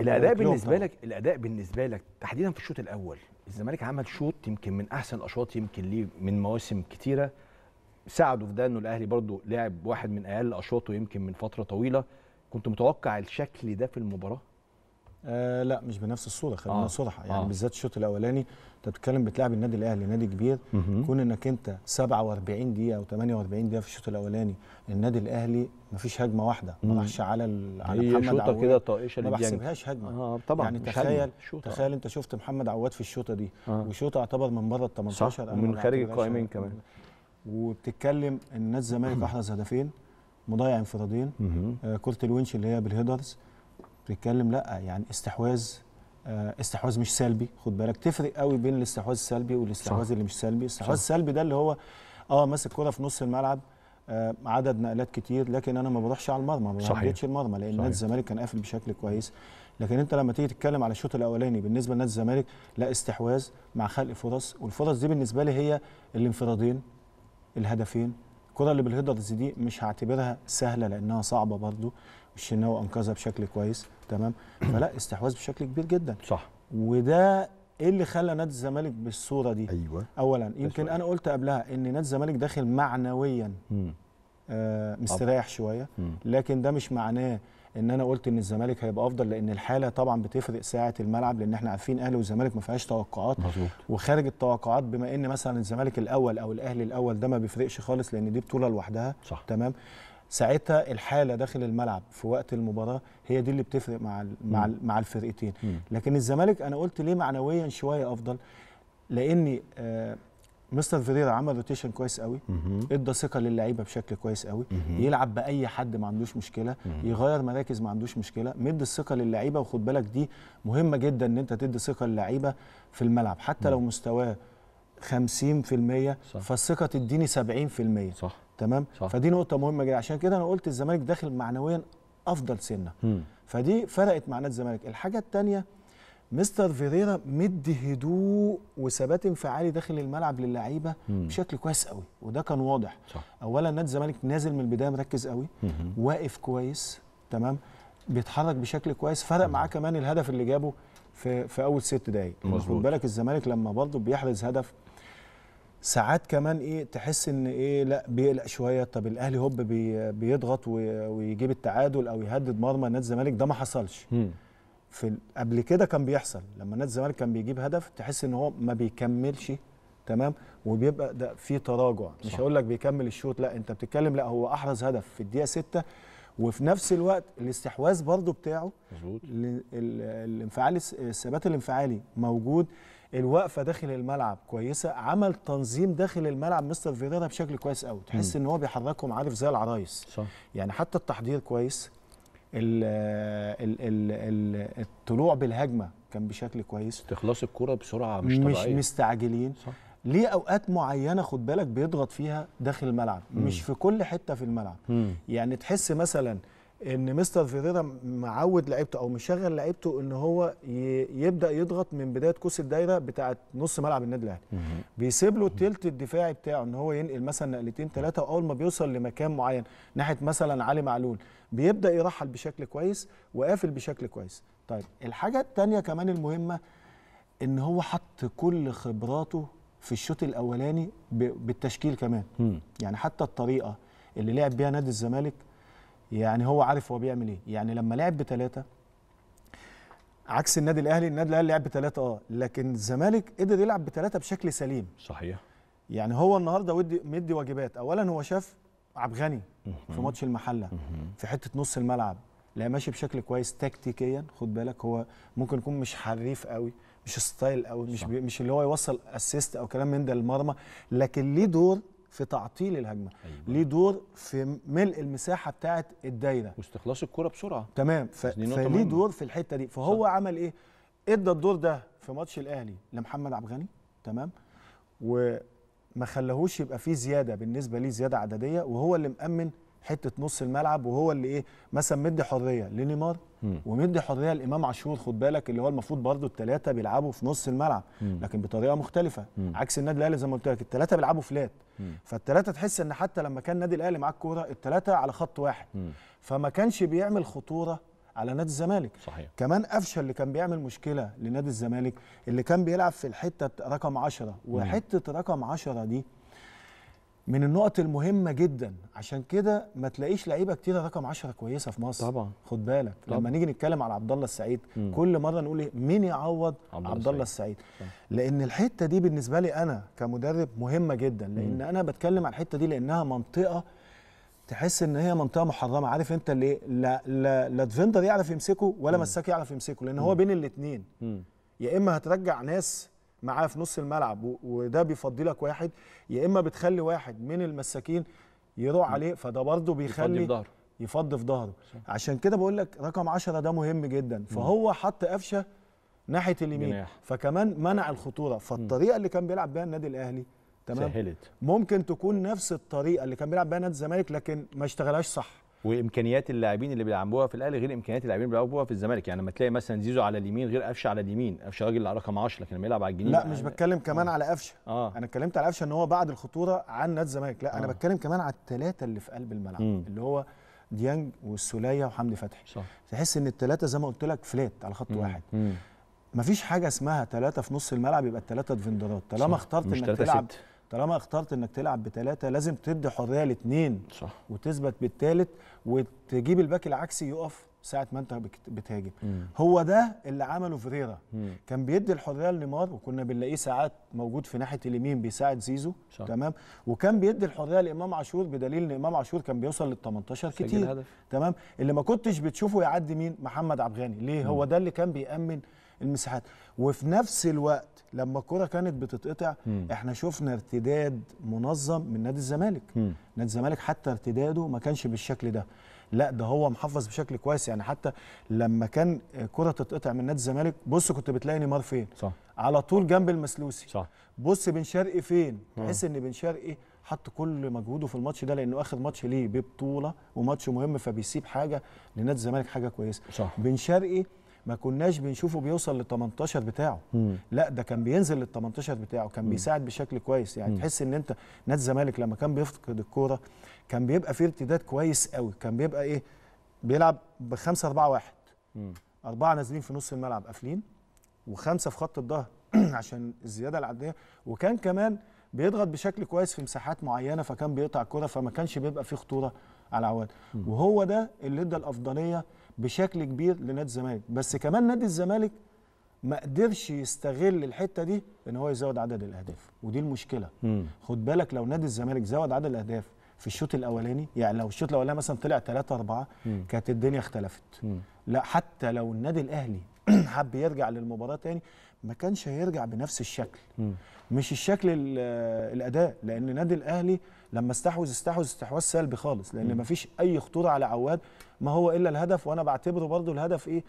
الاداء بالنسبه لك الاداء بالنسبه لك تحديدا في الشوط الاول الزمالك عمل شوط يمكن من احسن الاشواط يمكن ليه من مواسم كتيره ساعده في ده انه الاهلي برضه لعب واحد من اقل اشواطه يمكن من فتره طويله كنت متوقع الشكل ده في المباراه آه لا مش بنفس الصوره خلينا آه. صراحه يعني آه. بالذات الشوط الاولاني انت بتتكلم بتلعب النادي الاهلي نادي كبير كون انك انت 47 دقيقه او 48 دقيقه في الشوط الاولاني النادي الاهلي ما فيش هجمه واحده ما راحش على على محمد عواد كده طائشه ما بحسبهاش هجمه آه طبعا يعني تخيل تخيل انت شفت محمد عواد في الشوطه دي آه. وشوطه اعتبر من بره ال 18 صح. من خارج القائمين كمان وبتتكلم ان نادي الزمالك احرز هدفين مضيع انفرادين آه كره الونش اللي هي بالهيدرز بيتكلم لا يعني استحواذ آه، استحواذ مش سلبي خد بالك تفرق قوي بين الاستحواذ السلبي والاستحواذ اللي مش سلبي الاستحواذ السلبي ده اللي هو اه ماسك كوره في نص الملعب آه عدد نقلات كتير لكن انا ما بروحش على المرمى ما بهددش المرمى لان نادي الزمالك كان قافل بشكل كويس لكن انت لما تيجي تتكلم على الشوط الاولاني بالنسبه لنادي الزمالك لا استحواذ مع خلق فرص والفرص دي بالنسبه لي هي الانفرادين الهدفين الكره اللي بالهيدرز دي مش هعتبرها سهله لانها صعبه برضو الشناوي انقذها بشكل كويس تمام فلا استحواذ بشكل كبير جدا صح وده ايه اللي خلى نادي الزمالك بالصوره دي ايوه اولا أيوة. يمكن انا قلت قبلها ان نادي الزمالك داخل معنويا آه مستريح شويه لكن ده مش معناه ان انا قلت ان الزمالك هيبقى افضل لان الحاله طبعا بتفرق ساعه الملعب لان احنا عارفين اهلي والزمالك ما فيهاش توقعات مزبوط. وخارج التوقعات بما ان مثلا الزمالك الاول او الاهلي الاول ده ما بيفرقش خالص لان دي بطوله لوحدها صح. تمام ساعتها الحاله داخل الملعب في وقت المباراه هي دي اللي بتفرق مع مع مع الفرقتين م. لكن الزمالك انا قلت ليه معنويا شويه افضل لاني آه مستر فيريرا عمل روتيشن كويس قوي ادى ثقه للعيبه بشكل كويس قوي يلعب باي حد ما عندوش مشكله يغير مراكز ما عندوش مشكله مد الثقه للعيبه وخد بالك دي مهمه جدا ان انت تدي ثقه للعيبه في الملعب حتى لو مستواه 50% صح. فالثقه تديني 70% صح تمام صح. فدي نقطه مهمه جدا عشان كده انا قلت الزمالك داخل معنويا افضل سنه مم. فدي فرقت مع نادي الزمالك الحاجه الثانيه مستر فيريرا مدي هدوء وثبات انفعالي داخل الملعب للعيبه بشكل كويس قوي وده كان واضح صح. اولا نادي الزمالك نازل من البدايه مركز قوي مم. واقف كويس تمام بيتحرك بشكل كويس فرق معاه كمان الهدف اللي جابه في في اول ست دقائق خد بالك الزمالك لما برضه بيحرز هدف ساعات كمان ايه تحس ان ايه لا بيقلق شويه طب الاهلي هوب بيضغط ويجيب التعادل او يهدد مرمى نادي الزمالك ده ما حصلش مم. في قبل كده كان بيحصل لما نادي الزمالك كان بيجيب هدف تحس ان هو ما بيكملش تمام وبيبقى ده في تراجع مش هقول لك بيكمل الشوط لا انت بتتكلم لا هو احرز هدف في الدقيقه 6 وفي نفس الوقت الاستحواذ برضو بتاعه مظبوط الانفعال الثبات الانفعالي موجود الوقفه داخل الملعب كويسه عمل تنظيم داخل الملعب مستر فيريرا بشكل كويس قوي تحس ان هو بيحركهم عارف زي العرايس صح. يعني حتى التحضير كويس ال ال ال الطلوع بالهجمه كان بشكل كويس تخلص الكرة بسرعه مش طبيعيه مش مستعجلين صح. ليه اوقات معينه خد بالك بيضغط فيها داخل الملعب مم. مش في كل حته في الملعب مم. يعني تحس مثلا ان مستر فيريرا معود لعيبته او مشغل لعيبته ان هو يبدا يضغط من بدايه كوس الدايره بتاعه نص ملعب النادي الاهلي بيسيب له الثلث الدفاعي بتاعه ان هو ينقل مثلا نقلتين ثلاثه واول ما بيوصل لمكان معين ناحيه مثلا علي معلول بيبدا يرحل بشكل كويس وقافل بشكل كويس طيب الحاجه الثانيه كمان المهمه ان هو حط كل خبراته في الشوط الاولاني بالتشكيل كمان يعني حتى الطريقه اللي لعب بيها نادي الزمالك يعني هو عارف هو بيعمل ايه يعني لما لعب بثلاثه عكس النادي الاهلي النادي الاهلي لعب بثلاثه اه لكن الزمالك قدر يلعب بثلاثه بشكل سليم صحيح يعني هو النهارده ودي مدي واجبات اولا هو شاف عبد غني في ماتش المحله في حته نص الملعب لا ماشي بشكل كويس تكتيكيا خد بالك هو ممكن يكون مش حريف قوي مش ستايل قوي مش مش اللي هو يوصل اسيست او كلام من ده للمرمى لكن ليه دور في تعطيل الهجمه أيوة. ليه دور في ملء المساحه بتاعه الدايره واستخلاص الكره بسرعه تمام ف... فليه دور في الحته دي فهو صح. عمل ايه ادى الدور ده في ماتش الاهلي لمحمد عبد الغني تمام وما خلاهوش يبقى فيه زياده بالنسبه ليه زياده عدديه وهو اللي مامن حته نص الملعب وهو اللي ايه مثلا مدي حريه لنيمار ومدي حريه لامام عاشور خد بالك اللي هو المفروض برضه الثلاثه بيلعبوا في نص الملعب لكن بطريقه مختلفه مم. عكس النادي الاهلي زي ما قلت لك الثلاثه بيلعبوا فلات فالثلاثه تحس ان حتى لما كان النادي الاهلي معاه الكوره الثلاثه على خط واحد مم. فما كانش بيعمل خطوره على نادي الزمالك صحيح. كمان قفشه اللي كان بيعمل مشكله لنادي الزمالك اللي كان بيلعب في الحته رقم 10 وحته رقم 10 دي من النقط المهمه جدا عشان كده ما تلاقيش لعيبه كتيره رقم 10 كويسه في مصر طبعا خد بالك طبعا. لما نيجي نتكلم على عبد الله السعيد مم. كل مره نقول ايه مين يعوض عبد الله السعيد لان الحته دي بالنسبه لي انا كمدرب مهمه جدا لان مم. انا بتكلم على الحته دي لانها منطقه تحس ان هي منطقه محرمه عارف انت اللي إيه؟ لا لا لا ديفندر يعرف يمسكه ولا مساك يعرف يمسكه لان هو بين الاتنين يا اما هترجع ناس معاه في نص الملعب وده بيفضي لك واحد يا اما بتخلي واحد من المساكين يروح عليه فده برضه بيخلي يفضي في ظهره في ظهره عشان كده بقول لك رقم 10 ده مهم جدا فهو حط قفشه ناحيه اليمين فكمان منع الخطوره فالطريقه اللي كان بيلعب بيها النادي الاهلي تمام سهلت ممكن تكون نفس الطريقه اللي كان بيلعب بيها نادي الزمالك لكن ما اشتغلهاش صح وامكانيات اللاعبين اللي بيلعبوها في الاهلي غير امكانيات اللاعبين اللي بيلعبوها في الزمالك يعني لما تلاقي مثلا زيزو على اليمين غير قفشه على اليمين قفشه راجل رقم 10 لكن لما يلعب على الجنين لا يعني مش بتكلم كمان آه. على قفشه آه. انا اتكلمت على قفشه ان هو بعد الخطوره عن نادي الزمالك لا آه. انا بتكلم كمان على الثلاثه اللي في قلب الملعب م. اللي هو ديانج والسوليه وحمدي فتحي صح. تحس ان الثلاثه زي ما قلت لك فلات على خط م. واحد م. مفيش حاجه اسمها ثلاثه في نص الملعب يبقى الثلاثه ديفندرات طالما اخترت انك تلعب ست. طالما اخترت انك تلعب بثلاثه لازم تدي حريه لاثنين صح وتثبت بالثالث وتجيب الباك العكسي يقف ساعه ما انت بتهاجم مم. هو ده اللي عمله فيريرا كان بيدي الحريه لنيمار وكنا بنلاقيه ساعات موجود في ناحيه اليمين بيساعد زيزو شاك. تمام وكان بيدي الحريه لامام عاشور بدليل ان امام عاشور كان بيوصل لل 18 كتير هدف. تمام اللي ما كنتش بتشوفه يعدي مين محمد عبد الغني ليه مم. هو ده اللي كان بيامن المساحات وفي نفس الوقت لما الكره كانت بتتقطع مم. احنا شفنا ارتداد منظم من نادي الزمالك مم. نادي الزمالك حتى ارتداده ما كانش بالشكل ده لا ده هو محافظ بشكل كويس يعني حتى لما كان كره تتقطع من نادي الزمالك بص كنت بتلاقي نيمار فين صح. على طول جنب المسلوسي صح. بص بن شرقي فين اه. تحس ان بن شرقي حط كل مجهوده في الماتش ده لانه اخر ماتش ليه ببطوله وماتش مهم فبيسيب حاجه لنادي الزمالك حاجه كويسه صح. بن شرقي ما كناش بنشوفه بيوصل لل 18 بتاعه مم. لا ده كان بينزل لل 18 بتاعه كان مم. بيساعد بشكل كويس يعني مم. تحس ان انت نادي الزمالك لما كان بيفقد الكوره كان بيبقى فيه ارتداد كويس قوي كان بيبقى ايه بيلعب ب 5 4 1 اربعه نازلين في نص الملعب قافلين وخمسه في خط الظهر عشان الزياده العدديه وكان كمان بيضغط بشكل كويس في مساحات معينه فكان بيقطع الكوره فما كانش بيبقى فيه خطوره على العواد وهو ده اللي ادى الافضليه بشكل كبير لنادي الزمالك بس كمان نادي الزمالك ما قدرش يستغل الحته دي ان هو يزود عدد الاهداف ودي المشكله مم. خد بالك لو نادي الزمالك زود عدد الاهداف في الشوط الاولاني يعني لو الشوط الاولاني مثلا طلع 3 4 كانت الدنيا اختلفت مم. لا حتى لو النادي الاهلي حب يرجع للمباراه تاني ما كانش هيرجع بنفس الشكل مش الشكل آه، الاداء لان النادي الاهلي لما استحوذ استحوذ استحواذ سلبي خالص لان ما فيش اي خطوره على عواد ما هو الا الهدف وانا بعتبره برضو الهدف ايه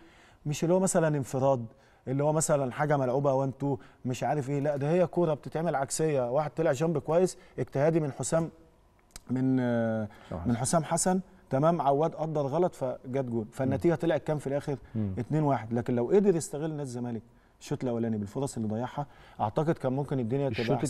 مش اللي هو مثلا انفراد اللي هو مثلا حاجه ملعوبه وان تو مش عارف ايه لا ده هي كوره بتتعمل عكسيه واحد طلع جنب كويس اجتهادي من حسام من آه، من حسام حسن تمام عواد قدر غلط فجت جون فالنتيجه طلعت كام في الاخر 2-1 لكن لو قدر يستغل نادي الزمالك الشوط الاولاني بالفرص اللي ضيعها اعتقد كان ممكن الدنيا تبقى